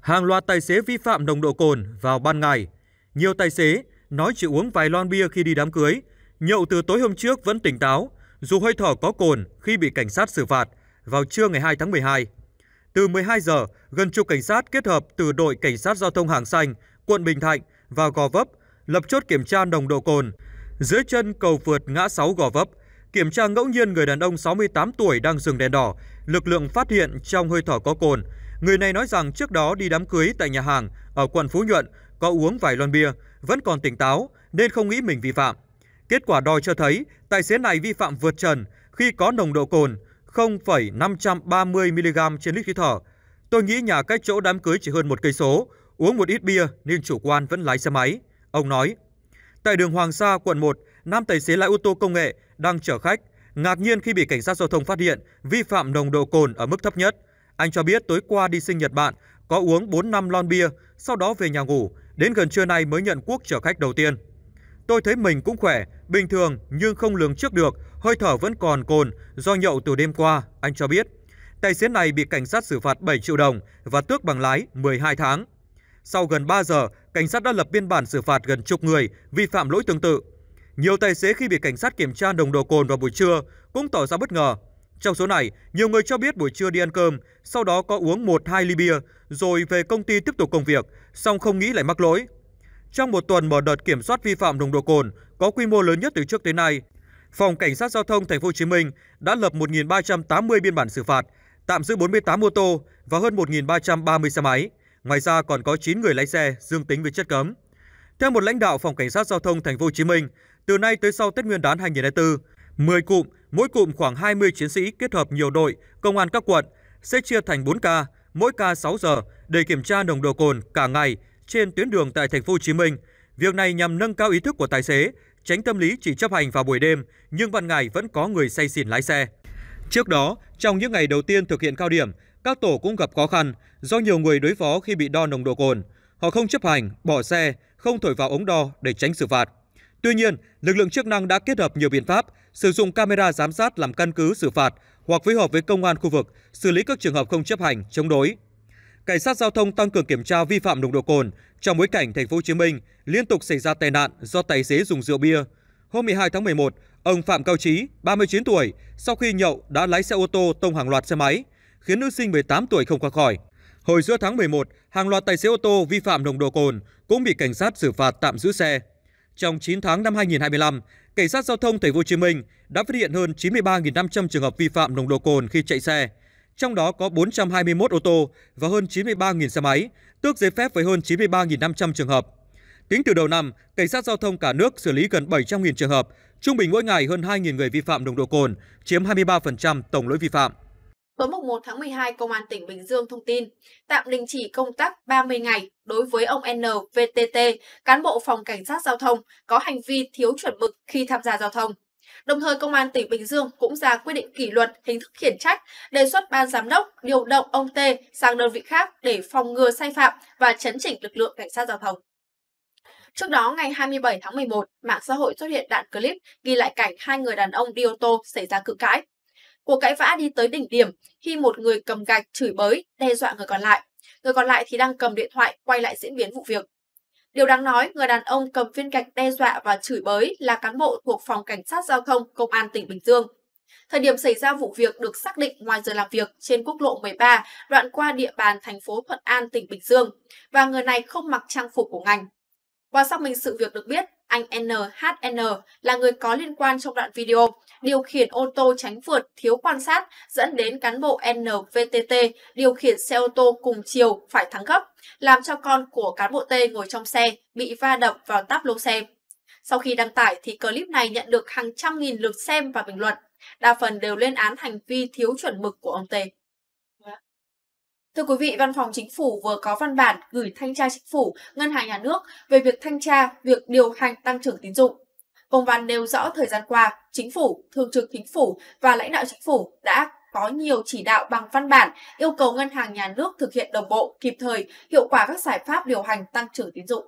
hàng loạt tài xế vi phạm nồng độ cồn vào ban ngày. Nhiều tài xế nói chỉ uống vài lon bia khi đi đám cưới, nhậu từ tối hôm trước vẫn tỉnh táo, dù hơi thở có cồn khi bị cảnh sát xử phạt vào trưa ngày 2 tháng 12. Từ 12 giờ, gần chục cảnh sát kết hợp từ đội cảnh sát giao thông Hàng Xanh, quận Bình Thạnh và Gò Vấp lập chốt kiểm tra nồng độ cồn dưới chân cầu vượt ngã 6 Gò Vấp. Kiểm tra ngẫu nhiên người đàn ông 68 tuổi đang dừng đèn đỏ, lực lượng phát hiện trong hơi thở có cồn, Người này nói rằng trước đó đi đám cưới tại nhà hàng ở quận Phú Nhuận có uống vài lon bia, vẫn còn tỉnh táo nên không nghĩ mình vi phạm. Kết quả đo cho thấy tài xế này vi phạm vượt trần khi có nồng độ cồn 0,530 mg trên lít khí thở. Tôi nghĩ nhà cách chỗ đám cưới chỉ hơn một cây số, uống một ít bia nên chủ quan vẫn lái xe máy. Ông nói, tại đường Hoàng Sa, quận 1, nam tài xế lái ô tô công nghệ đang chở khách, ngạc nhiên khi bị cảnh sát giao thông phát hiện vi phạm nồng độ cồn ở mức thấp nhất anh cho biết tối qua đi sinh Nhật bạn, có uống 4 năm lon bia, sau đó về nhà ngủ, đến gần trưa nay mới nhận quốc trở khách đầu tiên. Tôi thấy mình cũng khỏe, bình thường nhưng không lường trước được, hơi thở vẫn còn cồn do nhậu từ đêm qua, anh cho biết. Tài xế này bị cảnh sát xử phạt 7 triệu đồng và tước bằng lái 12 tháng. Sau gần 3 giờ, cảnh sát đã lập biên bản xử phạt gần chục người vi phạm lỗi tương tự. Nhiều tài xế khi bị cảnh sát kiểm tra nồng độ cồn vào buổi trưa cũng tỏ ra bất ngờ trong số này, nhiều người cho biết buổi trưa đi ăn cơm, sau đó có uống 1-2 ly bia, rồi về công ty tiếp tục công việc, song không nghĩ lại mắc lỗi. Trong một tuần mở đợt kiểm soát vi phạm nồng độ cồn có quy mô lớn nhất từ trước tới nay, Phòng Cảnh sát Giao thông Thành phố Hồ Chí Minh đã lập 1.380 biên bản xử phạt, tạm giữ 48 mô tô và hơn 1.330 xe máy. Ngoài ra còn có 9 người lái xe dương tính với chất cấm. Theo một lãnh đạo Phòng Cảnh sát Giao thông Thành phố Hồ Chí Minh, từ nay tới sau Tết Nguyên đán 2024, 10 cụm Mỗi cụm khoảng 20 chiến sĩ kết hợp nhiều đội, công an các quận sẽ chia thành 4 ca, mỗi ca 6 giờ để kiểm tra nồng độ cồn cả ngày trên tuyến đường tại thành phố Hồ Chí Minh. Việc này nhằm nâng cao ý thức của tài xế, tránh tâm lý chỉ chấp hành vào buổi đêm nhưng ban ngày vẫn có người say xỉn lái xe. Trước đó, trong những ngày đầu tiên thực hiện cao điểm, các tổ cũng gặp khó khăn do nhiều người đối phó khi bị đo nồng độ cồn. Họ không chấp hành, bỏ xe, không thổi vào ống đo để tránh xử phạt. Tuy nhiên, lực lượng chức năng đã kết hợp nhiều biện pháp, sử dụng camera giám sát làm căn cứ xử phạt hoặc phối hợp với công an khu vực xử lý các trường hợp không chấp hành, chống đối. Cảnh sát giao thông tăng cường kiểm tra vi phạm nồng độ cồn trong bối cảnh thành phố Hồ Chí Minh liên tục xảy ra tai nạn do tài xế dùng rượu bia. Hôm 12 tháng 11, ông Phạm Cao Chí, 39 tuổi, sau khi nhậu đã lái xe ô tô tông hàng loạt xe máy, khiến nữ sinh 18 tuổi không qua khỏi. Hồi giữa tháng 11, hàng loạt tài xế ô tô vi phạm nồng độ cồn cũng bị cảnh sát xử phạt tạm giữ xe. Trong 9 tháng năm 2025, cảnh sát giao thông thành phố Hồ Chí Minh đã phát hiện hơn 93.500 trường hợp vi phạm nồng độ cồn khi chạy xe, trong đó có 421 ô tô và hơn 93.000 xe máy, tước giấy phép với hơn 93.500 trường hợp. Tính từ đầu năm, cảnh sát giao thông cả nước xử lý gần 700.000 trường hợp, trung bình mỗi ngày hơn 2.000 người vi phạm nồng độ cồn, chiếm 23% tổng lỗi vi phạm. Tối 1 tháng 12, Công an tỉnh Bình Dương thông tin tạm đình chỉ công tác 30 ngày đối với ông NVTT, cán bộ phòng cảnh sát giao thông, có hành vi thiếu chuẩn mực khi tham gia giao thông. Đồng thời, Công an tỉnh Bình Dương cũng ra quyết định kỷ luật hình thức khiển trách, đề xuất ban giám đốc điều động ông T sang đơn vị khác để phòng ngừa sai phạm và chấn chỉnh lực lượng cảnh sát giao thông. Trước đó, ngày 27 tháng 11, mạng xã hội xuất hiện đoạn clip ghi lại cảnh hai người đàn ông đi ô tô xảy ra cự cãi. Cuộc cãi vã đi tới đỉnh điểm khi một người cầm gạch chửi bới, đe dọa người còn lại. Người còn lại thì đang cầm điện thoại quay lại diễn biến vụ việc. Điều đáng nói, người đàn ông cầm viên gạch đe dọa và chửi bới là cán bộ thuộc Phòng Cảnh sát Giao thông Công an tỉnh Bình Dương. Thời điểm xảy ra vụ việc được xác định ngoài giờ làm việc trên quốc lộ 13, đoạn qua địa bàn thành phố Thuận An, tỉnh Bình Dương, và người này không mặc trang phục của ngành. Qua xác minh sự việc được biết, anh NHN là người có liên quan trong đoạn video, điều khiển ô tô tránh vượt, thiếu quan sát, dẫn đến cán bộ NVTT điều khiển xe ô tô cùng chiều phải thắng gấp, làm cho con của cán bộ T ngồi trong xe bị va đập vào táp lô xe. Sau khi đăng tải thì clip này nhận được hàng trăm nghìn lượt xem và bình luận, đa phần đều lên án hành vi thiếu chuẩn mực của ông T. Thưa quý vị, Văn phòng Chính phủ vừa có văn bản gửi Thanh tra Chính phủ, Ngân hàng Nhà nước về việc thanh tra việc điều hành tăng trưởng tín dụng. Công văn nêu rõ thời gian qua, Chính phủ, Thường trực Chính phủ và lãnh đạo Chính phủ đã có nhiều chỉ đạo bằng văn bản yêu cầu Ngân hàng Nhà nước thực hiện đồng bộ, kịp thời, hiệu quả các giải pháp điều hành tăng trưởng tín dụng.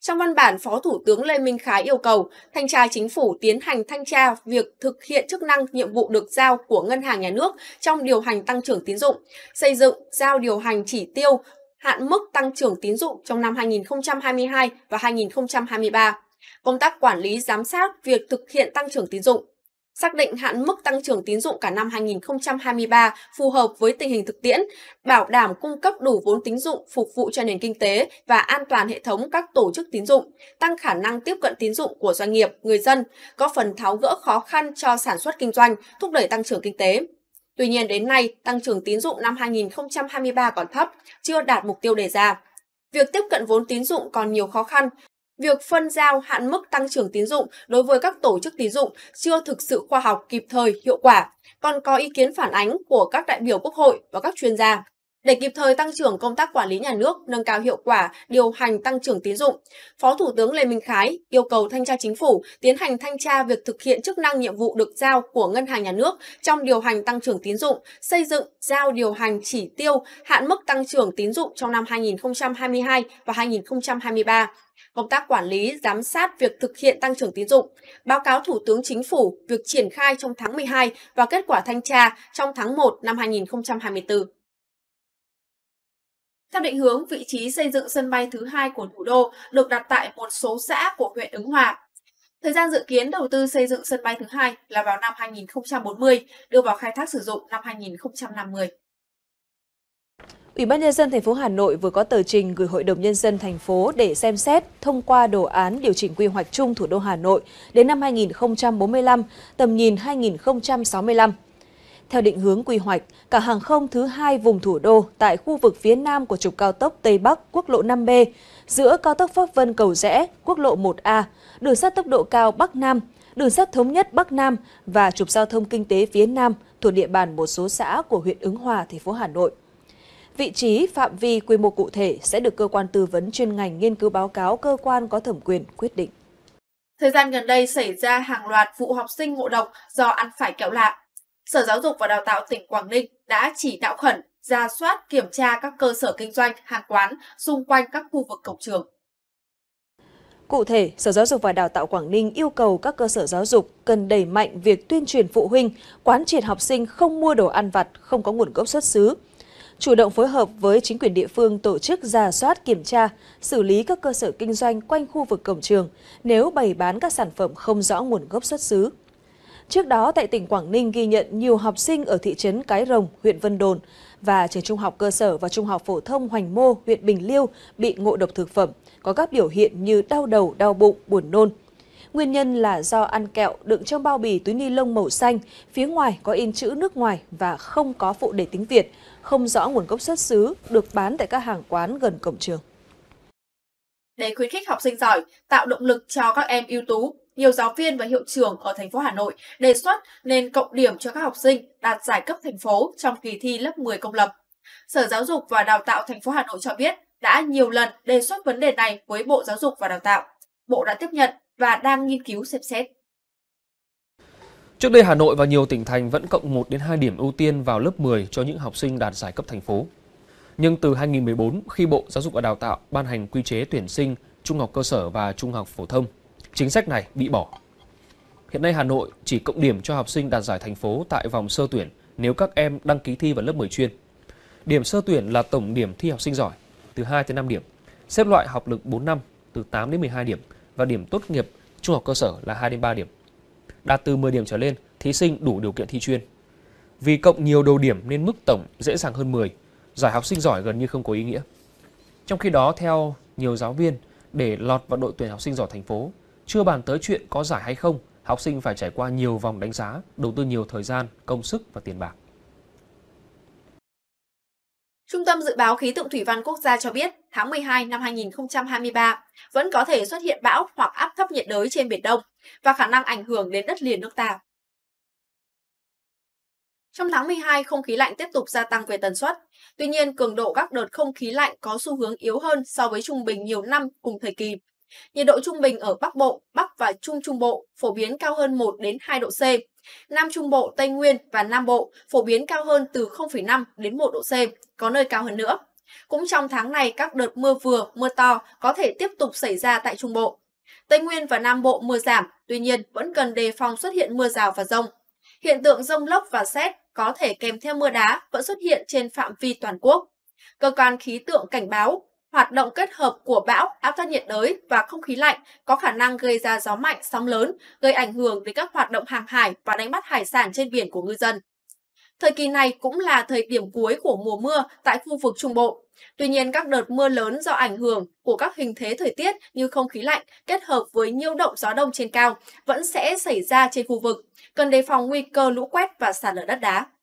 Trong văn bản, Phó Thủ tướng Lê Minh Khái yêu cầu thanh tra chính phủ tiến hành thanh tra việc thực hiện chức năng nhiệm vụ được giao của Ngân hàng Nhà nước trong điều hành tăng trưởng tín dụng, xây dựng, giao điều hành chỉ tiêu, hạn mức tăng trưởng tín dụng trong năm 2022 và 2023, công tác quản lý giám sát việc thực hiện tăng trưởng tín dụng xác định hạn mức tăng trưởng tín dụng cả năm 2023 phù hợp với tình hình thực tiễn, bảo đảm cung cấp đủ vốn tín dụng phục vụ cho nền kinh tế và an toàn hệ thống các tổ chức tín dụng, tăng khả năng tiếp cận tín dụng của doanh nghiệp, người dân, có phần tháo gỡ khó khăn cho sản xuất kinh doanh, thúc đẩy tăng trưởng kinh tế. Tuy nhiên đến nay, tăng trưởng tín dụng năm 2023 còn thấp, chưa đạt mục tiêu đề ra. Việc tiếp cận vốn tín dụng còn nhiều khó khăn, Việc phân giao hạn mức tăng trưởng tín dụng đối với các tổ chức tín dụng chưa thực sự khoa học kịp thời hiệu quả, còn có ý kiến phản ánh của các đại biểu quốc hội và các chuyên gia. Để kịp thời tăng trưởng công tác quản lý nhà nước, nâng cao hiệu quả, điều hành tăng trưởng tín dụng, Phó Thủ tướng Lê Minh Khái yêu cầu Thanh tra Chính phủ tiến hành thanh tra việc thực hiện chức năng nhiệm vụ được giao của Ngân hàng Nhà nước trong điều hành tăng trưởng tín dụng, xây dựng, giao điều hành chỉ tiêu, hạn mức tăng trưởng tín dụng trong năm 2022 và 2023 công tác quản lý, giám sát việc thực hiện tăng trưởng tín dụng, báo cáo Thủ tướng Chính phủ việc triển khai trong tháng 12 và kết quả thanh tra trong tháng 1 năm 2024. Theo định hướng, vị trí xây dựng sân bay thứ hai của thủ đô được đặt tại một số xã của huyện Ứng Hòa. Thời gian dự kiến đầu tư xây dựng sân bay thứ hai là vào năm 2040, đưa vào khai thác sử dụng năm 2050. Ủy ban nhân dân thành phố Hà Nội vừa có tờ trình gửi Hội đồng nhân dân thành phố để xem xét thông qua đồ án điều chỉnh quy hoạch chung thủ đô Hà Nội đến năm 2045, tầm nhìn 2065. Theo định hướng quy hoạch, cả hàng không thứ hai vùng thủ đô tại khu vực phía nam của trục cao tốc Tây Bắc quốc lộ 5B, giữa cao tốc Pháp Vân Cầu Rẽ, quốc lộ 1A, đường sắt tốc độ cao Bắc Nam, đường sắt thống nhất Bắc Nam và trục giao thông kinh tế phía Nam thuộc địa bàn một số xã của huyện Ứng Hòa, thành phố Hà Nội. Vị trí, phạm vi, quy mô cụ thể sẽ được cơ quan tư vấn chuyên ngành nghiên cứu báo cáo cơ quan có thẩm quyền quyết định. Thời gian gần đây xảy ra hàng loạt vụ học sinh ngộ độc do ăn phải kẹo lạ. Sở Giáo dục và Đào tạo tỉnh Quảng Ninh đã chỉ đạo khẩn, ra soát, kiểm tra các cơ sở kinh doanh, hàng quán xung quanh các khu vực cổng trường. Cụ thể, Sở Giáo dục và Đào tạo Quảng Ninh yêu cầu các cơ sở giáo dục cần đẩy mạnh việc tuyên truyền phụ huynh, quán triệt học sinh không mua đồ ăn vặt không có nguồn gốc xuất xứ, chủ động phối hợp với chính quyền địa phương tổ chức ra soát kiểm tra, xử lý các cơ sở kinh doanh quanh khu vực cổng trường nếu bày bán các sản phẩm không rõ nguồn gốc xuất xứ. Trước đó, tại tỉnh Quảng Ninh ghi nhận nhiều học sinh ở thị trấn Cái Rồng, huyện Vân Đồn và trường trung học cơ sở và trung học phổ thông Hoành Mô, huyện Bình Liêu bị ngộ độc thực phẩm, có các biểu hiện như đau đầu, đau bụng, buồn nôn. Nguyên nhân là do ăn kẹo đựng trong bao bì túi ni lông màu xanh, phía ngoài có in chữ nước ngoài và không có phụ đề tiếng Việt, không rõ nguồn gốc xuất xứ, được bán tại các hàng quán gần cổng trường. Để khuyến khích học sinh giỏi, tạo động lực cho các em ưu tú, nhiều giáo viên và hiệu trưởng ở thành phố Hà Nội đề xuất nên cộng điểm cho các học sinh đạt giải cấp thành phố trong kỳ thi lớp 10 công lập. Sở Giáo dục và Đào tạo thành phố Hà Nội cho biết đã nhiều lần đề xuất vấn đề này với Bộ Giáo dục và Đào tạo. Bộ đã tiếp nhận và đang nghiên cứu xem xét. Trước đây Hà Nội và nhiều tỉnh thành vẫn cộng 1 đến 2 điểm ưu tiên vào lớp 10 cho những học sinh đạt giải cấp thành phố. Nhưng từ 2014, khi Bộ Giáo dục và Đào tạo ban hành quy chế tuyển sinh trung học cơ sở và trung học phổ thông, chính sách này bị bỏ. Hiện nay Hà Nội chỉ cộng điểm cho học sinh đạt giải thành phố tại vòng sơ tuyển nếu các em đăng ký thi vào lớp 10 chuyên. Điểm sơ tuyển là tổng điểm thi học sinh giỏi từ 2 đến 5 điểm, xếp loại học lực 4 năm từ 8 đến 12 điểm và điểm tốt nghiệp trung học cơ sở là 2 đến 3 điểm. Đạt từ 10 điểm trở lên, thí sinh đủ điều kiện thi chuyên. Vì cộng nhiều đầu điểm nên mức tổng dễ dàng hơn 10, giải học sinh giỏi gần như không có ý nghĩa. Trong khi đó, theo nhiều giáo viên, để lọt vào đội tuyển học sinh giỏi thành phố, chưa bàn tới chuyện có giải hay không, học sinh phải trải qua nhiều vòng đánh giá, đầu tư nhiều thời gian, công sức và tiền bạc. Trung tâm Dự báo Khí tượng Thủy văn Quốc gia cho biết, tháng 12 năm 2023 vẫn có thể xuất hiện bão hoặc áp thấp nhiệt đới trên Biển Đông và khả năng ảnh hưởng đến đất liền nước ta. Trong tháng 12, không khí lạnh tiếp tục gia tăng về tần suất. Tuy nhiên, cường độ các đợt không khí lạnh có xu hướng yếu hơn so với trung bình nhiều năm cùng thời kỳ Nhiệt độ trung bình ở Bắc Bộ, Bắc và Trung Trung Bộ phổ biến cao hơn 1 đến 2 độ C. Nam Trung Bộ, Tây Nguyên và Nam Bộ phổ biến cao hơn từ 0,5 đến 1 độ C, có nơi cao hơn nữa. Cũng trong tháng này, các đợt mưa vừa, mưa to có thể tiếp tục xảy ra tại Trung Bộ. Tây Nguyên và Nam Bộ mưa giảm, tuy nhiên vẫn cần đề phòng xuất hiện mưa rào và rông. Hiện tượng rông lốc và xét có thể kèm theo mưa đá vẫn xuất hiện trên phạm vi toàn quốc. Cơ quan khí tượng cảnh báo Hoạt động kết hợp của bão, áp thấp nhiệt đới và không khí lạnh có khả năng gây ra gió mạnh, sóng lớn, gây ảnh hưởng đến các hoạt động hàng hải và đánh bắt hải sản trên biển của ngư dân. Thời kỳ này cũng là thời điểm cuối của mùa mưa tại khu vực Trung Bộ. Tuy nhiên, các đợt mưa lớn do ảnh hưởng của các hình thế thời tiết như không khí lạnh kết hợp với nhiễu động gió đông trên cao vẫn sẽ xảy ra trên khu vực, cần đề phòng nguy cơ lũ quét và sạt lở đất đá.